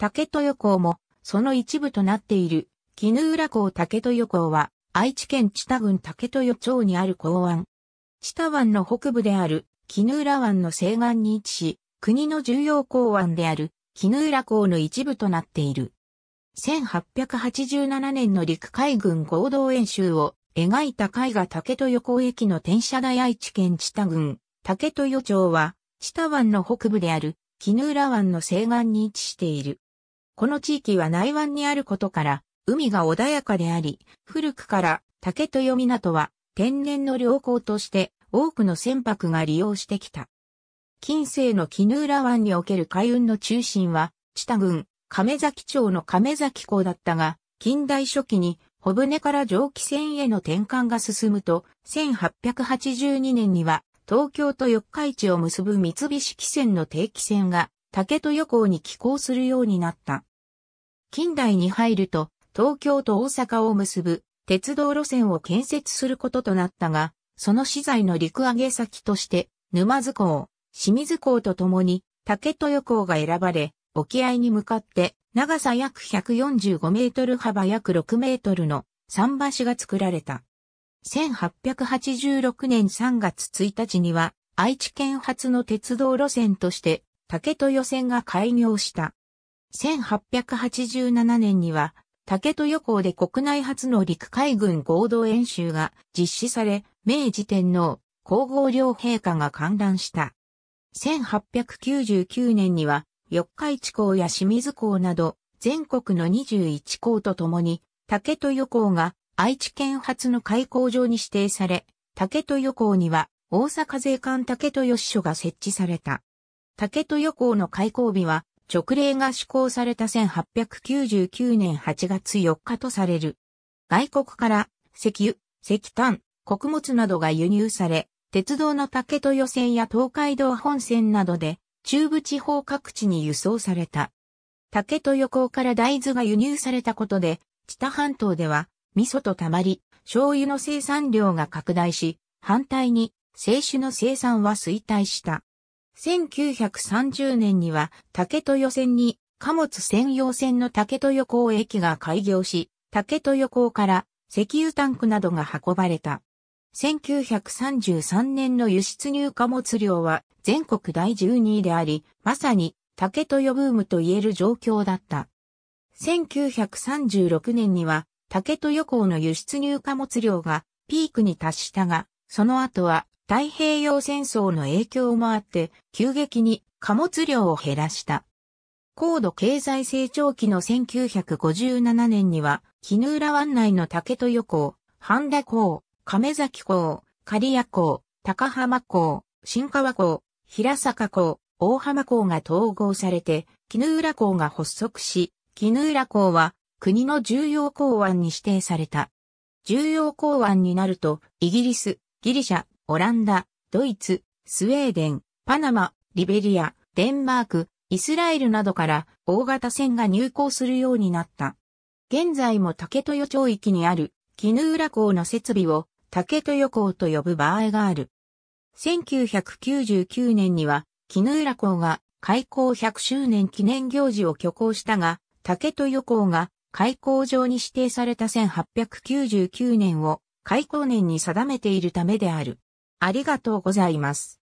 竹豊港も、その一部となっている、絹浦港竹豊港は、愛知県知多郡竹豊町にある港湾。知多湾の北部である、絹浦湾の西岸に位置し、国の重要港湾である、絹浦港の一部となっている。1887年の陸海軍合同演習を描いた絵画竹豊港駅の転車台愛知県知多郡竹豊町は、知多湾の北部である、絹浦湾の西岸に位置している。この地域は内湾にあることから、海が穏やかであり、古くから竹豊港は天然の良港として多くの船舶が利用してきた。近世の絹浦湾における海運の中心は、知多郡、亀崎町の亀崎港だったが、近代初期に小船から蒸気船への転換が進むと、1882年には東京と四日市を結ぶ三菱汽船の定期船が竹豊港に寄港するようになった。近代に入ると東京と大阪を結ぶ鉄道路線を建設することとなったが、その資材の陸揚げ先として沼津港、清水港とともに竹豊港が選ばれ、沖合に向かって長さ約145メートル幅約6メートルの桟橋が作られた。1886年3月1日には愛知県発の鉄道路線として竹豊線が開業した。1887年には、竹豊港で国内初の陸海軍合同演習が実施され、明治天皇、皇后両陛下が観覧した。1899年には、四日市港や清水港など、全国の21港とともに、竹豊港が愛知県初の開港場に指定され、竹豊港には大阪税関竹豊支所が設置された。竹豊港の開港日は直令が施行された1899年8月4日とされる。外国から石油、石炭、穀物などが輸入され、鉄道の竹豊線や東海道本線などで中部地方各地に輸送された。竹豊港から大豆が輸入されたことで、知多半島では味噌とたまり、醤油の生産量が拡大し、反対に清酒の生産は衰退した。1930年には竹豊線に貨物専用線の竹豊港駅が開業し、竹豊港から石油タンクなどが運ばれた。1933年の輸出入貨物量は全国第12位であり、まさに竹豊ブームと言える状況だった。1936年には竹豊港の輸出入貨物量がピークに達したが、その後は太平洋戦争の影響もあって、急激に貨物量を減らした。高度経済成長期の1957年には、絹浦湾内の竹豊港、半田港、亀崎港、刈谷港、高浜港、新川港、平坂港、大浜港が統合されて、絹浦港が発足し、絹浦港は国の重要港湾に指定された。重要港湾になると、イギリス、ギリシャ、オランダ、ドイツ、スウェーデン、パナマ、リベリア、デンマーク、イスラエルなどから大型船が入港するようになった。現在も竹豊町域にある絹浦港の設備を竹豊港と呼ぶ場合がある。1999年には絹浦港が開港100周年記念行事を挙行したが、竹豊港が開港場に指定された1899年を開港年に定めているためである。ありがとうございます。